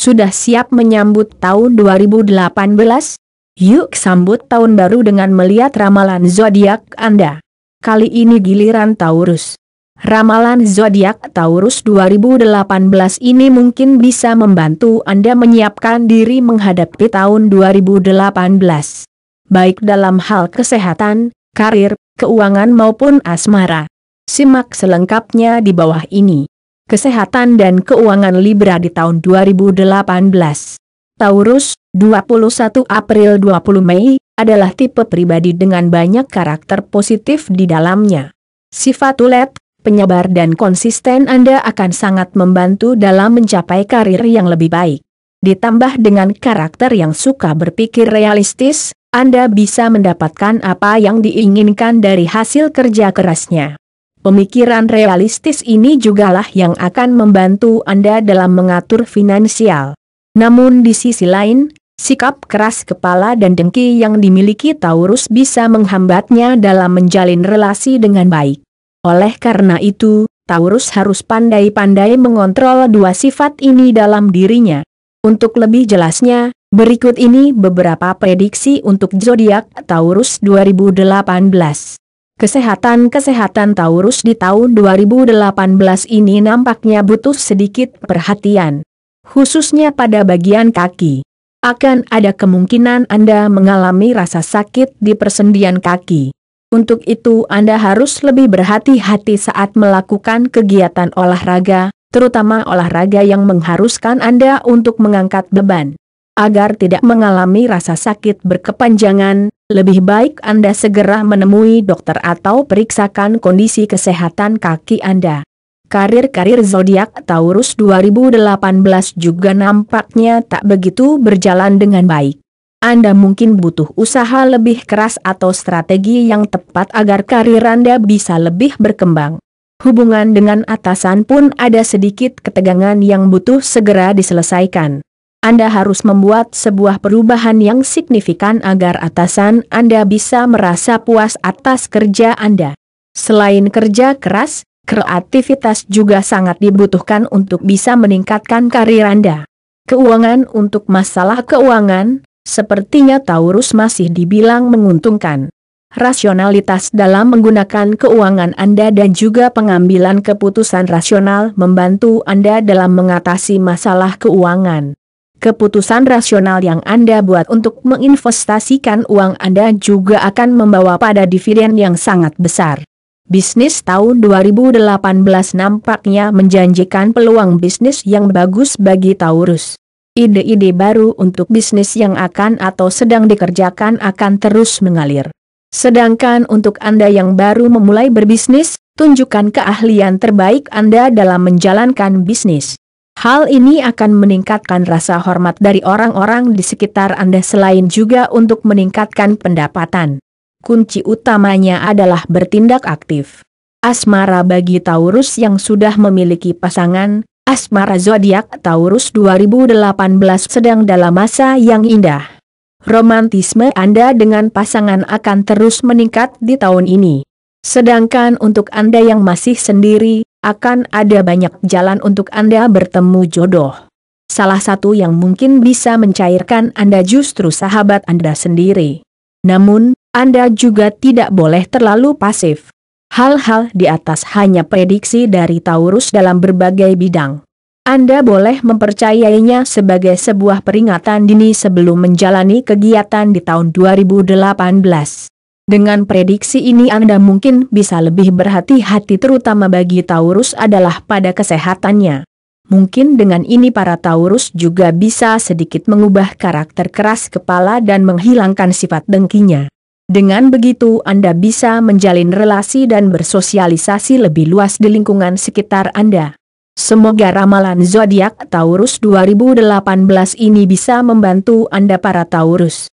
Sudah siap menyambut tahun 2018? Yuk sambut tahun baru dengan melihat ramalan zodiak Anda. Kali ini giliran Taurus. Ramalan zodiak Taurus 2018 ini mungkin bisa membantu Anda menyiapkan diri menghadapi tahun 2018. Baik dalam hal kesehatan, karir, keuangan maupun asmara. Simak selengkapnya di bawah ini. Kesehatan dan Keuangan Libra di tahun 2018. Taurus, 21 April 20 Mei, adalah tipe pribadi dengan banyak karakter positif di dalamnya. Sifat ulet, penyabar dan konsisten Anda akan sangat membantu dalam mencapai karir yang lebih baik. Ditambah dengan karakter yang suka berpikir realistis, Anda bisa mendapatkan apa yang diinginkan dari hasil kerja kerasnya. Pemikiran realistis ini jugalah yang akan membantu Anda dalam mengatur finansial. Namun di sisi lain, sikap keras kepala dan dengki yang dimiliki Taurus bisa menghambatnya dalam menjalin relasi dengan baik. Oleh karena itu, Taurus harus pandai-pandai mengontrol dua sifat ini dalam dirinya. Untuk lebih jelasnya, berikut ini beberapa prediksi untuk zodiak Taurus 2018. Kesehatan-kesehatan Taurus di tahun 2018 ini nampaknya butuh sedikit perhatian. Khususnya pada bagian kaki. Akan ada kemungkinan Anda mengalami rasa sakit di persendian kaki. Untuk itu Anda harus lebih berhati-hati saat melakukan kegiatan olahraga, terutama olahraga yang mengharuskan Anda untuk mengangkat beban. Agar tidak mengalami rasa sakit berkepanjangan, lebih baik Anda segera menemui dokter atau periksakan kondisi kesehatan kaki Anda. Karir-karir zodiak Taurus 2018 juga nampaknya tak begitu berjalan dengan baik. Anda mungkin butuh usaha lebih keras atau strategi yang tepat agar karir Anda bisa lebih berkembang. Hubungan dengan atasan pun ada sedikit ketegangan yang butuh segera diselesaikan. Anda harus membuat sebuah perubahan yang signifikan agar atasan Anda bisa merasa puas atas kerja Anda. Selain kerja keras, kreativitas juga sangat dibutuhkan untuk bisa meningkatkan karir Anda. Keuangan untuk masalah keuangan, sepertinya Taurus masih dibilang menguntungkan. Rasionalitas dalam menggunakan keuangan Anda dan juga pengambilan keputusan rasional membantu Anda dalam mengatasi masalah keuangan. Keputusan rasional yang Anda buat untuk menginvestasikan uang Anda juga akan membawa pada dividen yang sangat besar. Bisnis tahun 2018 nampaknya menjanjikan peluang bisnis yang bagus bagi Taurus. Ide-ide baru untuk bisnis yang akan atau sedang dikerjakan akan terus mengalir. Sedangkan untuk Anda yang baru memulai berbisnis, tunjukkan keahlian terbaik Anda dalam menjalankan bisnis. Hal ini akan meningkatkan rasa hormat dari orang-orang di sekitar Anda selain juga untuk meningkatkan pendapatan. Kunci utamanya adalah bertindak aktif. Asmara bagi Taurus yang sudah memiliki pasangan, asmara zodiak Taurus 2018 sedang dalam masa yang indah. Romantisme Anda dengan pasangan akan terus meningkat di tahun ini. Sedangkan untuk Anda yang masih sendiri, akan ada banyak jalan untuk Anda bertemu jodoh. Salah satu yang mungkin bisa mencairkan Anda justru sahabat Anda sendiri. Namun, Anda juga tidak boleh terlalu pasif. Hal-hal di atas hanya prediksi dari Taurus dalam berbagai bidang. Anda boleh mempercayainya sebagai sebuah peringatan dini sebelum menjalani kegiatan di tahun 2018. Dengan prediksi ini Anda mungkin bisa lebih berhati-hati terutama bagi Taurus adalah pada kesehatannya. Mungkin dengan ini para Taurus juga bisa sedikit mengubah karakter keras kepala dan menghilangkan sifat dengkinya. Dengan begitu Anda bisa menjalin relasi dan bersosialisasi lebih luas di lingkungan sekitar Anda. Semoga ramalan zodiak Taurus 2018 ini bisa membantu Anda para Taurus.